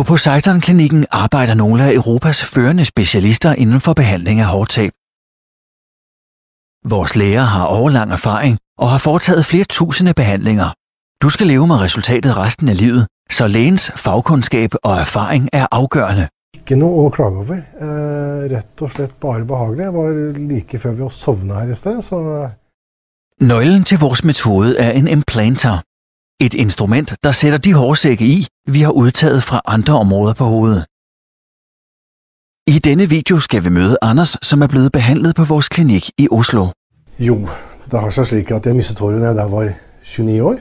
På Poseidon-klinikken arbejder nogle af Europas førende specialister inden for behandling af hårdtab. Vores læger har overlang erfaring og har foretaget flere tusinde behandlinger. Du skal leve med resultatet resten af livet, så lægens fagkundskab og erfaring er afgørende. Ikke noe å klage over. Eh, rett og slett bare behagelig. Jeg var like før vi sovna her i sted, så Nøglen til vores metode er en implanter, et instrument, der sætter de hårsække i, vi har udtaget fra andre områder på hovedet. I denne video skal vi møde Anders, som er blevet behandlet på vores klinik i Oslo. Jo, det har så slik at jeg mistet håret, da jeg var 29 år.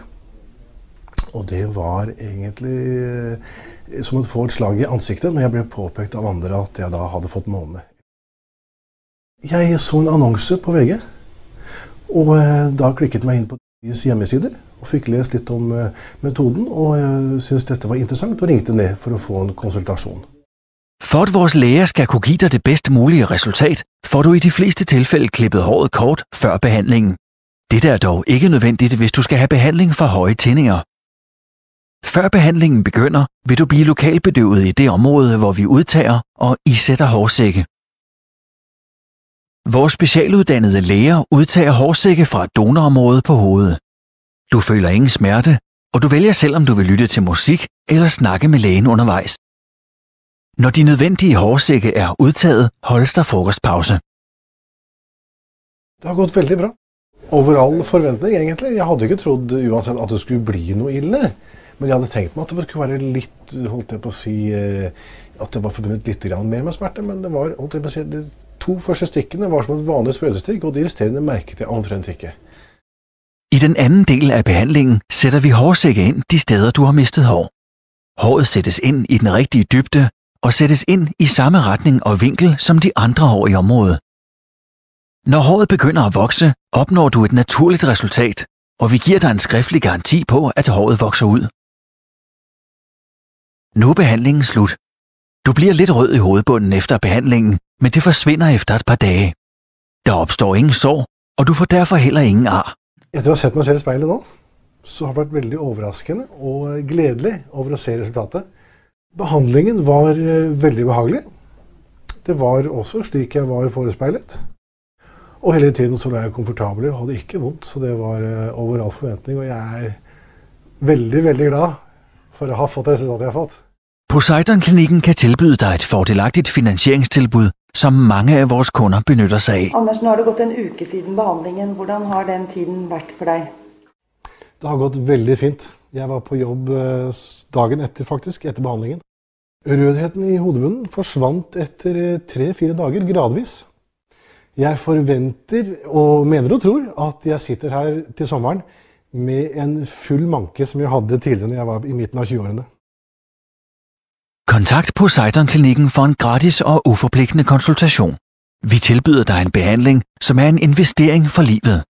Og det var egentlig eh, som at få et slag i ansigtet, når jeg blev påpekt af andre at jeg da havde fået måne. Jeg så en annonse på VG, og eh, da klikket mig ind på hjemmeside og fikk lest litt om eh, metoden, og jeg syntes dette var interessant og ringte ned for å få en konsultasjon. For at vores læger skal kunne give dig det bedst mulige resultat, får du i de fleste tilfælde klippet håret kort før behandlingen. Det er dog ikke nødvendigt, hvis du skal have behandling for høje tændinger. Før behandlingen begynder, vil du blive lokalbedøvet i det område, hvor vi udtager og isætter hårsække. Vores specialuddannede læger udtager hårsække fra et donorområde på hovedet. Du føler ingen smerte, og du vælger selv, om du vil lytte til musik eller snakke med lægen undervejs. Når de nødvendige hårsække er udtaget, holdes der frokostpause. Det har gået veldig bra. Over all forventning, egentlig. Jeg havde ikke troet, uanset at det skulle bli noget ille. Men jeg havde tænkt mig, at det kunne være lidt, holdt jeg på at sige, eh, at det var forbundet lidt mere med smerte, men det var, holdt jeg på at sige, lidt to første stikkene var som et vanligt sprøytestikk, og de resterende mærkede jeg omtrent ikke. I den anden del af behandlingen sætter vi hårsække ind de steder, du har mistet hår. Håret sættes ind i den rigtige dybde og sættes ind i samme retning og vinkel som de andre hår i området. Når håret begynder at vokse, opnår du et naturligt resultat, og vi giver dig en skriftlig garanti på, at håret vokser ud. Nu er behandlingen slut. Du bliver lidt rød i hovedbunden efter behandlingen, men det forsvinder efter et par dage. Der opstår ingen sår, og du får derfor heller ingen ar. Efter at have set mig selv i spejlet nu, så har det været veldig overraskende og eh, glædelig over at se resultatet. Behandlingen var eh, veldig behagelig. Det var også slik jeg var forespejlet. Og hele tiden så var jeg komfortabel og havde ikke vondt, så det var eh, over all forventning. Og jeg er veldig, veldig glad for at have fått det resultat, jeg har fået. Poseidon-klinikken kan tilbyde dig et fordelagtigt finansieringstilbud som mange af vores kunder benytter sig af. Anders, nu har det gået en uke siden behandlingen. Hvordan har den tiden været for dig? Det har gået veldig fint. Jeg var på jobb eh, dagen efter faktisk, efter behandlingen. Rødheten i hodebunnen forsvant etter 3-4 eh, dager gradvis. Jeg forventer og mener og tror at jeg sitter her til sommeren med en full manke som jeg hadde tidligere når jeg var i midten av 20-årene. Kontakt Poseidon-klinikken for en gratis og uforpligtende konsultation. Vi tilbyder dig en behandling, som er en investering for livet.